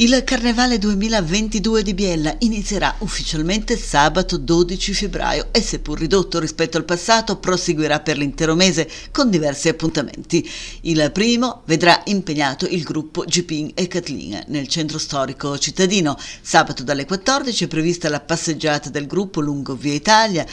Il Carnevale 2022 di Biella inizierà ufficialmente sabato 12 febbraio e seppur ridotto rispetto al passato proseguirà per l'intero mese con diversi appuntamenti. Il primo vedrà impegnato il gruppo Giping e Kathleen nel centro storico cittadino. Sabato dalle 14 è prevista la passeggiata del gruppo lungo Via Italia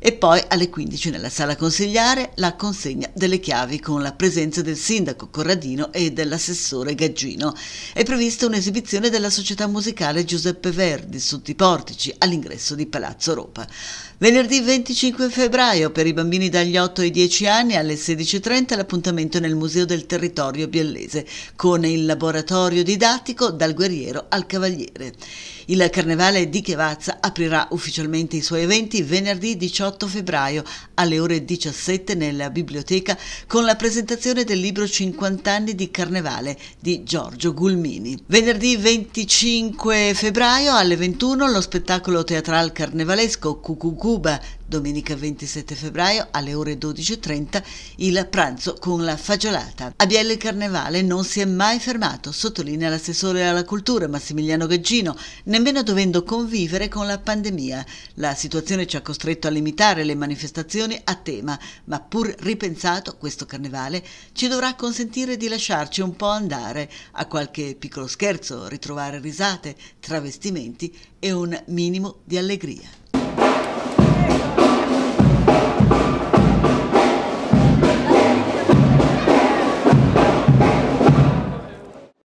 e poi alle 15 nella sala consigliare la consegna delle chiavi con la presenza del sindaco Corradino e dell'assessore Gaggino. È prevista un'esibizione della società musicale Giuseppe Verdi sotto i portici all'ingresso di Palazzo Ropa. Venerdì 25 febbraio per i bambini dagli 8 ai 10 anni alle 16.30 l'appuntamento nel Museo del Territorio Biellese con il laboratorio didattico dal guerriero al cavaliere. Il carnevale di Chevazza aprirà ufficialmente i suoi eventi venerdì 18 18 febbraio alle ore 17 nella biblioteca con la presentazione del libro 50 anni di Carnevale di Giorgio Gulmini. Venerdì 25 febbraio alle 21 lo spettacolo teatrale carnevalesco Cucucuba domenica 27 febbraio alle ore 12.30 il pranzo con la fagiolata. A Biella il carnevale non si è mai fermato, sottolinea l'assessore alla cultura Massimiliano Gaggino, nemmeno dovendo convivere con la pandemia. La situazione ci ha costretto a limitare le manifestazioni a tema, ma pur ripensato questo carnevale ci dovrà consentire di lasciarci un po' andare a qualche piccolo scherzo, ritrovare risate, travestimenti e un minimo di allegria.